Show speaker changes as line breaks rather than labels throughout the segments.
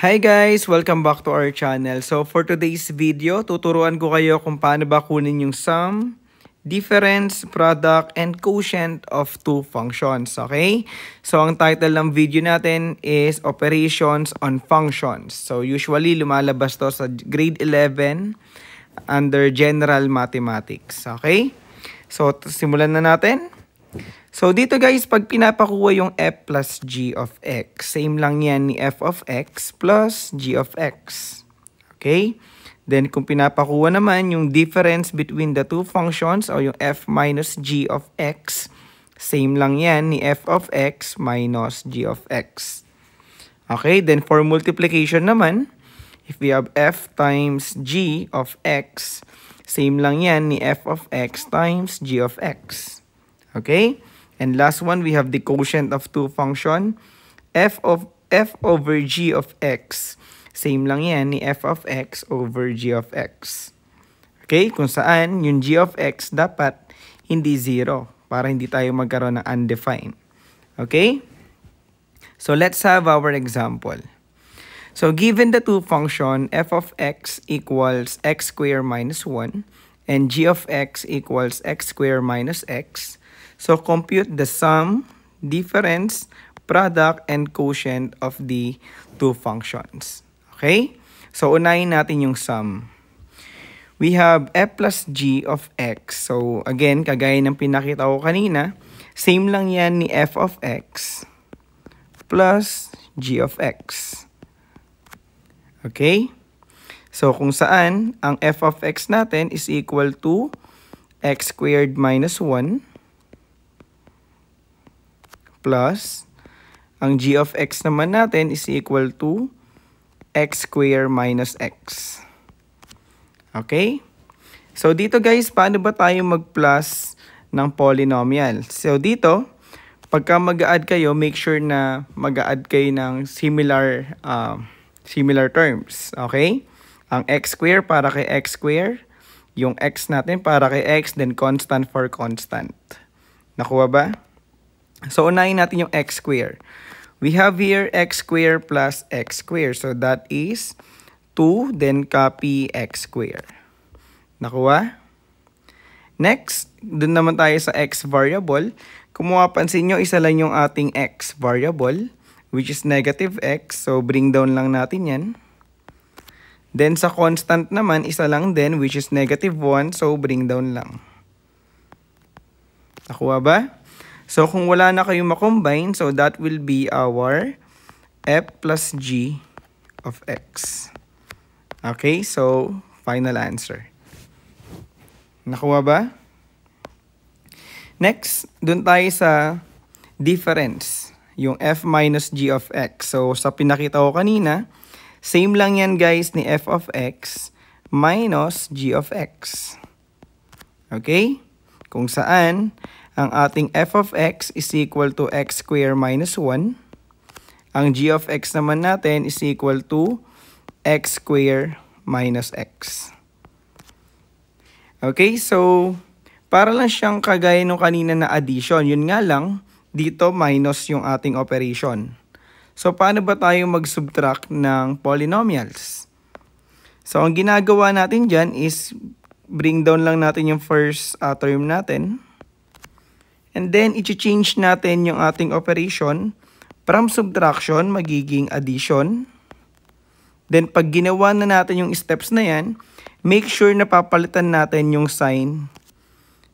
Hi guys! Welcome back to our channel. So for today's video, tuturuan ko kayo kung paano ba kunin yung sum, difference, product, and quotient of two functions. Okay? So ang title ng video natin is Operations on Functions. So usually lumalabas to sa grade 11 under General Mathematics. Okay? So simulan na natin. So dito guys, pag pinapakuha yung f plus g of x, same lang yan ni f of x plus g of x. Okay? Then kung pinapakuha naman yung difference between the two functions o yung f minus g of x, same lang yan ni f of x minus g of x. Okay? Then for multiplication naman, if we have f times g of x, same lang yan ni f of x times g of x. Okay? And last one, we have the quotient of two function, f of f over g of x. Same lang yan ni f of x over g of x. Okay? Kung saan, yung g of x dapat hindi 0 para hindi tayo magkaroon ng undefined. Okay? So, let's have our example. So, given the two function, f of x equals x squared minus 1 and g of x equals x squared minus x, So compute the sum, difference, product, and quotient of the two functions. Okay? So unahin natin yung sum. We have f plus g of x. So again, kagaya ng pinakita ko kanina, same lang yan ni f of x plus g of x. Okay? So, kung saan, ang f of x natin is equal to x squared minus 1 plus ang g of x naman natin is equal to x square minus x. Okay? So dito guys, paano ba tayo mag-plus ng polynomial? So dito, pagka mag-add kayo, make sure na mag-add kayo ng similar uh, similar terms. Okay? Ang x square para kay x square, yung x natin para kay x, then constant for constant. Nakuha ba? So, unahin natin yung x square. We have here x square plus x square. So, that is 2, then copy x square. Nakuha? Next, dun naman tayo sa x variable. Kung mapapansin nyo, isa lang yung ating x variable, which is negative x. So, bring down lang natin yan. Then, sa constant naman, isa lang din, which is negative 1. So, bring down lang. Nakuha ba? So, kung wala na kayong makombine, so that will be our f plus g of x. Okay, so final answer. Nakuha ba? Next, dun tayo sa difference, yung f minus g of x. So, sa pinakita ko kanina, same lang yan guys ni f of x minus g of x. Okay? Kung saan, ang ating f of x is equal to x square minus 1. Ang g of x naman natin is equal to x square minus x. Okay, so para lang siyang kagaya nung kanina na addition. Yun nga lang, dito minus yung ating operation. So paano ba tayo mag-subtract ng polynomials? So ang ginagawa natin dyan is bring down lang natin yung first uh, term natin. And then, i-change natin yung ating operation. From subtraction, magiging addition. Then, pag ginawa na natin yung steps na yan, make sure na papalitan natin yung sign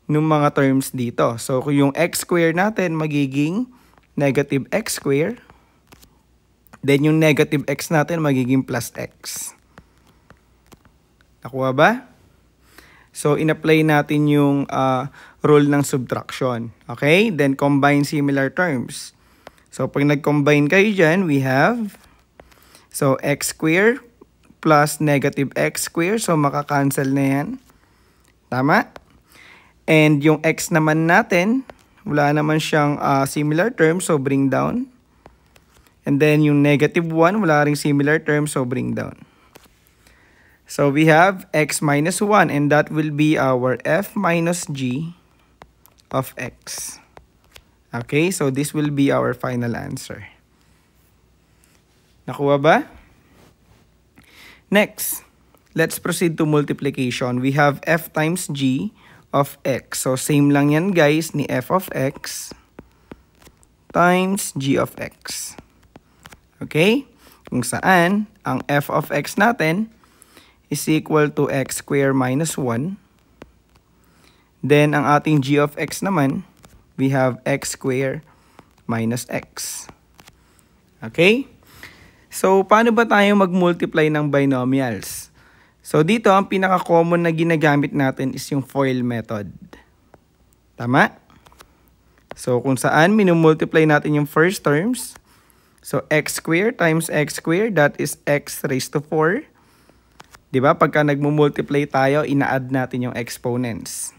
ng mga terms dito. So, yung x square natin magiging negative x square. Then, yung negative x natin magiging plus x. Nakuha ba? So, in-apply natin yung uh, ah, rule ng subtraction. Okay? Then, combine similar terms. So, pag nag-combine kayo dyan, we have... So, x square plus negative x square. So, makakancel na yan. Tama? And yung x naman natin, wala naman siyang uh, similar term. So, bring down. And then, yung negative 1, wala ring similar term. So, bring down. So we have x minus 1 and that will be our f minus g of x. Okay, so this will be our final answer. Nakuha ba? Next, let's proceed to multiplication. We have f times g of x. So same lang yan guys ni f of x times g of x. Okay? Kung saan, ang f of x natin is equal to x square minus 1. Then, ang ating g of x naman, we have x square minus x. Okay? So, paano ba tayo mag-multiply ng binomials? So, dito, ang pinaka-common na ginagamit natin is yung FOIL method. Tama? So, kung saan minumultiply natin yung first terms. So, x square times x square, that is x raised to 4 'Di ba? Pagka nagmo-multiply tayo, ina-add natin yung exponents.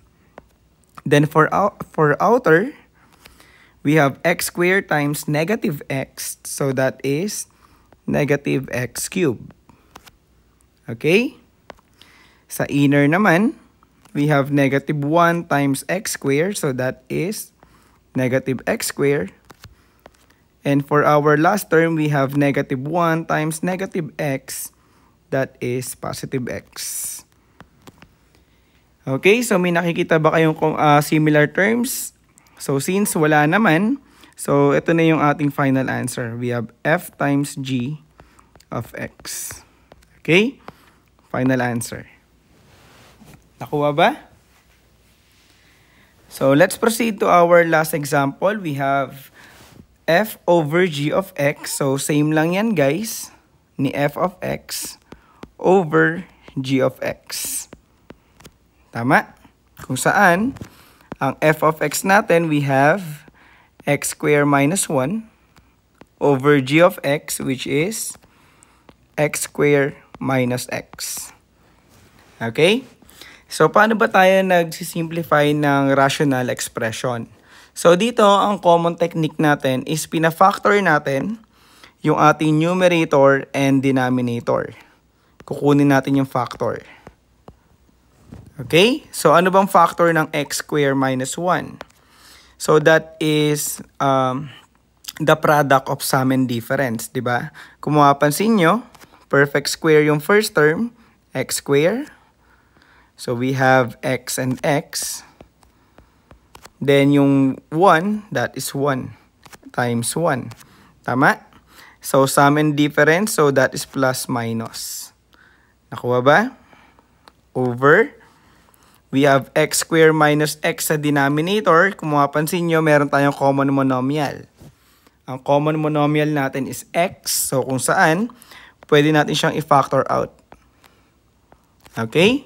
Then for out for outer, we have x squared times negative x, so that is negative x cubed. Okay? Sa inner naman, we have negative 1 times x squared, so that is negative x squared. And for our last term, we have negative 1 times negative x, that is positive x. Okay, so may nakikita ba kayong uh, similar terms? So since wala naman, so ito na yung ating final answer. We have f times g of x. Okay? Final answer. Nakuha ba? So let's proceed to our last example. We have f over g of x. So same lang yan guys ni f of x over g of x. Tama? Kung saan, ang f of x natin, we have x squared minus 1 over g of x, which is x squared minus x. Okay? So, paano ba tayo nagsisimplify ng rational expression? So, dito, ang common technique natin is pina-factor natin yung ating numerator and denominator kukunin natin yung factor. Okay? So, ano bang factor ng x square minus 1? So, that is um, the product of sum and difference, di ba? Kung mapapansin nyo, perfect square yung first term, x square. So, we have x and x. Then, yung 1, that is 1 times 1. Tama? So, sum and difference, so that is plus minus. Nakuha ba? Over. We have x square minus x sa denominator. Kung mapansin nyo, meron tayong common monomial. Ang common monomial natin is x. So, kung saan, pwede natin siyang i-factor out. Okay?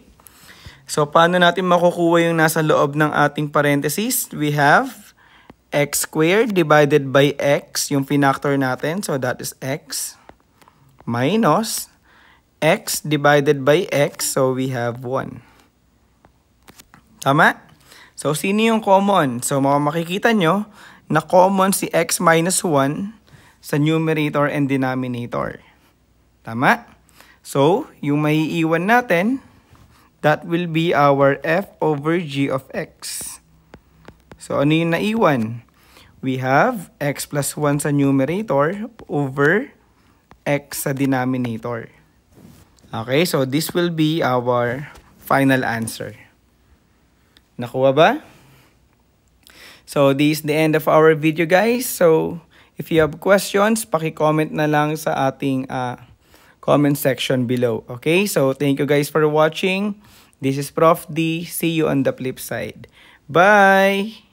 So, paano natin makukuha yung nasa loob ng ating parenthesis? We have x squared divided by x, yung pinactor natin. So, that is x minus x divided by x, so we have 1. Tama? So, sino yung common? So, makikita nyo na common si x minus 1 sa numerator and denominator. Tama? So, yung maiiwan natin, that will be our f over g of x. So, ano yung naiwan? We have x plus 1 sa numerator over x sa denominator. Okay, so this will be our final answer. Nakuha ba? So, this is the end of our video guys. So, if you have questions, paki-comment na lang sa ating uh, comment section below. Okay, so thank you guys for watching. This is Prof. D. See you on the flip side. Bye!